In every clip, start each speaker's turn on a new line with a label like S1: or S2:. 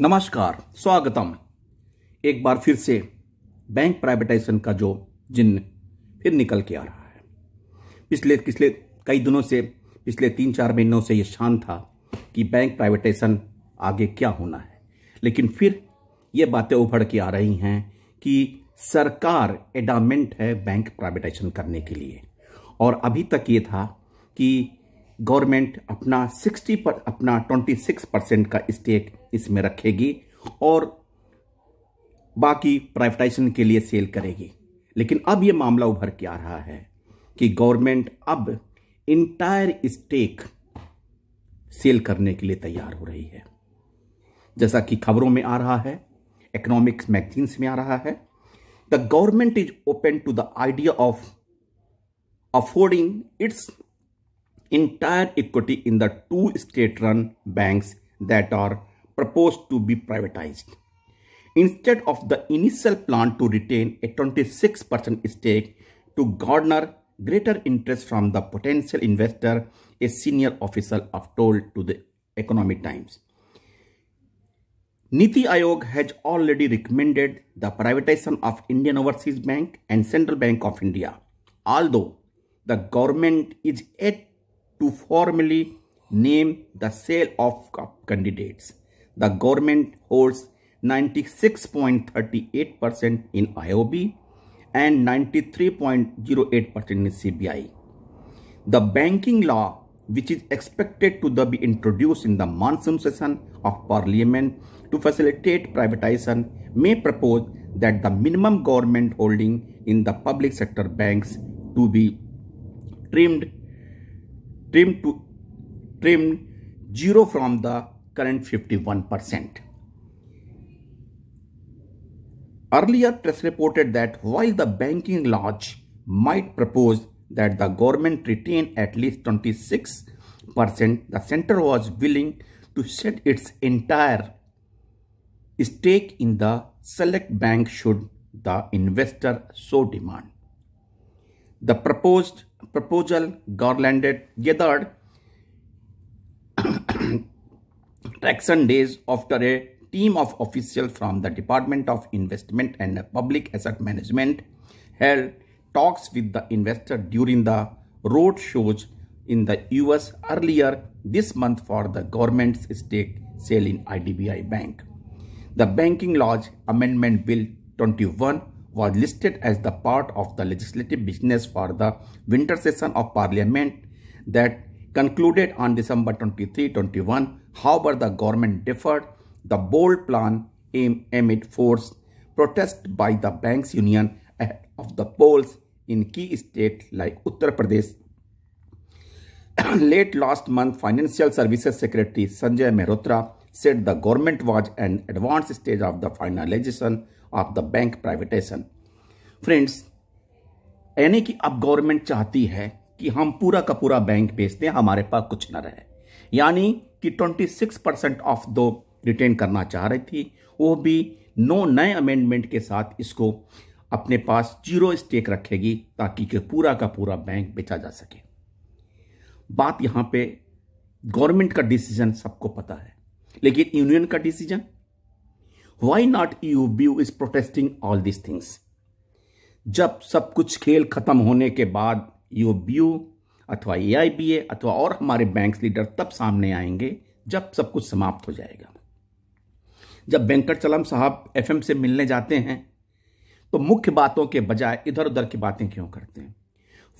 S1: नमस्कार स्वागतम एक बार फिर से बैंक प्राइवेटाइजेशन का जो जिन फिर निकल के आ रहा है पिछले पिछले कई दिनों से पिछले तीन चार महीनों से ये शान था कि बैंक प्राइवेटाइजेशन आगे क्या होना है लेकिन फिर ये बातें उभर के आ रही हैं कि सरकार एडामेंट है बैंक प्राइवेटाइजेशन करने के लिए और अभी तक ये था कि गवर्नमेंट अपना 60 पर अपना 26 परसेंट का स्टेक इसमें रखेगी और बाकी प्राइवेटाइजेशन के लिए सेल करेगी लेकिन अब ये मामला उभर के आ रहा है कि गवर्नमेंट अब इंटायर स्टेक सेल करने के लिए तैयार हो रही है जैसा कि खबरों में आ रहा है इकोनॉमिक्स मैगजीन्स में आ रहा है the government is open to the idea of affording its entire equity in the two state-run banks that are proposed to be privatized. Instead of the initial plan to retain a 26% stake to garner greater interest from the potential investor, a senior officer told to the Economic Times. Niti Ayog has already recommended the privatization of Indian Overseas Bank and Central Bank of India. Although the government is yet to formally name the sale of candidates. The government holds 96.38% in IOB and 93.08% in CBI. The banking law, which is expected to be introduced in the monsoon session of parliament to facilitate privatization, may propose that the minimum government holding in the public sector banks to be trimmed trimmed to trim 0 from the current 51%. Earlier, press reported that while the banking lodge might propose that the government retain at least 26%, the center was willing to shed its entire stake in the select bank should the investor so demand. The proposed proposal garlanded gathered traction days after a team of officials from the Department of Investment and Public Asset Management held talks with the investor during the road shows in the US earlier this month for the government's stake sale in IDBI Bank. The Banking Laws Amendment Bill 21 was listed as the part of the legislative business for the winter session of parliament that concluded on December 23, 21. However, the government deferred the bold plan amid forced protest by the banks union ahead of the polls in key states like Uttar Pradesh. Late last month, Financial Services Secretary Sanjay Mehrotra said the government was an advanced stage of the finalization of the bank privatization friends यानी कि अब government चाहती है कि हम पूरा का पूरा बैंक बेच दें हमारे पास कुछ ना रहे यानी कि 26 परसेंट ऑफ दो रिटेन करना चाह रही थी वो भी नो नए अमेंडमेंट के साथ इसको अपने पास जीरो स्टेक रखेगी ताकि कि पूरा का पूरा बैंक बेचा जा सके बात यहां पे गवर्नमेंट का डिसीजन सबको पता है लेकिन यूनियन का decision why not you BU is protesting all this things जब सब कुछ खेल खत्म होने के बाद यू e यू अथवा ए आई बी ए अथवा और हमारे बैंक लीडर तब सामने आएंगे जब सब कुछ समाप्त हो जाएगा जब वेंकट चलम साहब एफ एम से मिलने जाते हैं तो मुख्य बातों के बजाय इधर उधर की बातें क्यों करते हैं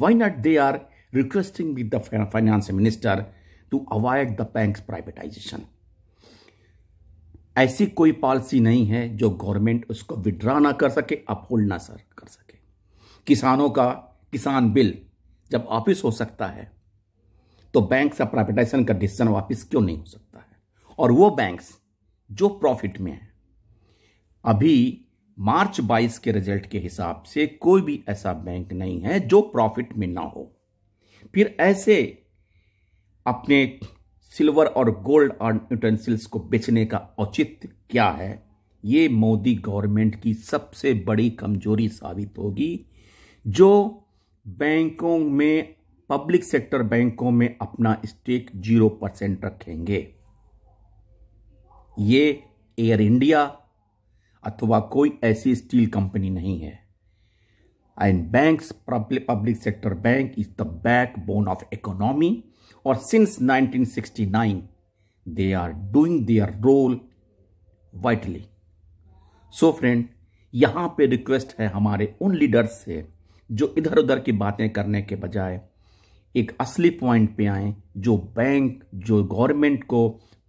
S1: why not they are requesting with the finance minister to avoid the bank privatization ऐसी कोई पॉलिसी नहीं है जो गवर्नमेंट उसको विड्रा ना कर सके अपहोल्ड ना सर कर सके किसानों का किसान बिल जब वापिस हो सकता है तो बैंक से प्राइवेटाइजेशन का डिसीजन वापिस क्यों नहीं हो सकता है और वो बैंक्स जो प्रॉफिट में है अभी मार्च 22 के रिजल्ट के हिसाब से कोई भी ऐसा बैंक नहीं है जो प्रॉफिट में ना हो फिर ऐसे अपने सिल्वर और गोल्ड आर्म यूटेंसिल्स को बेचने का औचित्य क्या है ये मोदी गवर्नमेंट की सबसे बड़ी कमजोरी साबित होगी जो बैंकों में पब्लिक सेक्टर बैंकों में अपना स्टेक जीरो परसेंट रखेंगे ये एयर इंडिया अथवा कोई ऐसी स्टील कंपनी नहीं है bank public sector bank is the backbone of economy और since 1969, they are doing their role vitally so friend यहाँ पे रिक्वेस्ट है हमारे उन लीडर्स से जो इधर उधर की बातें करने के बजाय एक असली पॉइंट पे आए जो बैंक जो गवर्नमेंट को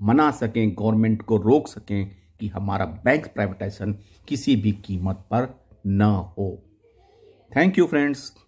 S1: मना सकें गवर्नमेंट को रोक सकें कि हमारा बैंक प्राइवेटाइजेशन किसी भी कीमत पर ना हो Thank you friends.